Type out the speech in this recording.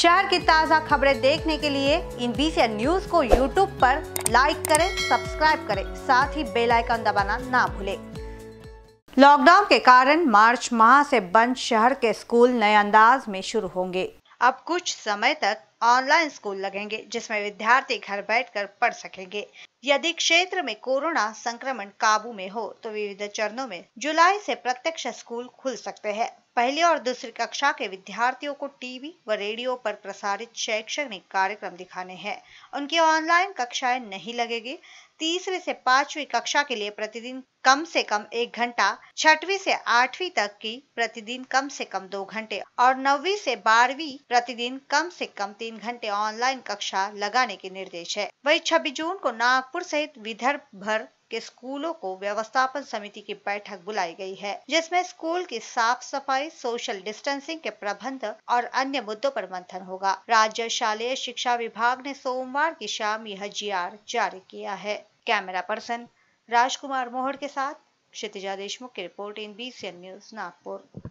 शहर की ताज़ा खबरें देखने के लिए इन बीसी न्यूज को यूट्यूब पर लाइक करें सब्सक्राइब करें साथ ही बेल आइकन दबाना ना भूलें लॉकडाउन के कारण मार्च माह से बंद शहर के स्कूल नए अंदाज में शुरू होंगे अब कुछ समय तक ऑनलाइन स्कूल लगेंगे जिसमें विद्यार्थी घर बैठकर पढ़ सकेंगे यदि क्षेत्र में कोरोना संक्रमण काबू में हो तो विविध चरणों में जुलाई से प्रत्यक्ष स्कूल खुल सकते हैं पहली और दूसरी कक्षा के विद्यार्थियों को टीवी व रेडियो पर प्रसारित शैक्षणिक कार्यक्रम दिखाने हैं उनकी ऑनलाइन कक्षाएं नहीं लगेगी तीसरे से पांचवी कक्षा के लिए प्रतिदिन कम से कम एक घंटा छठवी से आठवीं तक की प्रतिदिन कम से कम दो घंटे और नौवीं से बारहवीं प्रतिदिन कम से कम तीन घंटे ऑनलाइन कक्षा लगाने के निर्देश है वही छब्बीस जून को नागपुर सहित विदर्भ भर के स्कूलों को व्यवस्थापन समिति की बैठक बुलाई गई है जिसमें स्कूल की साफ सफाई सोशल डिस्टेंसिंग के प्रबंध और अन्य मुद्दों पर मंथन होगा राज्य शालेय शिक्षा विभाग ने सोमवार की शाम यह जी जारी किया है कैमरा पर्सन राजकुमार मोहर के साथ क्षितिजा देशमुख की report N B news Nagpur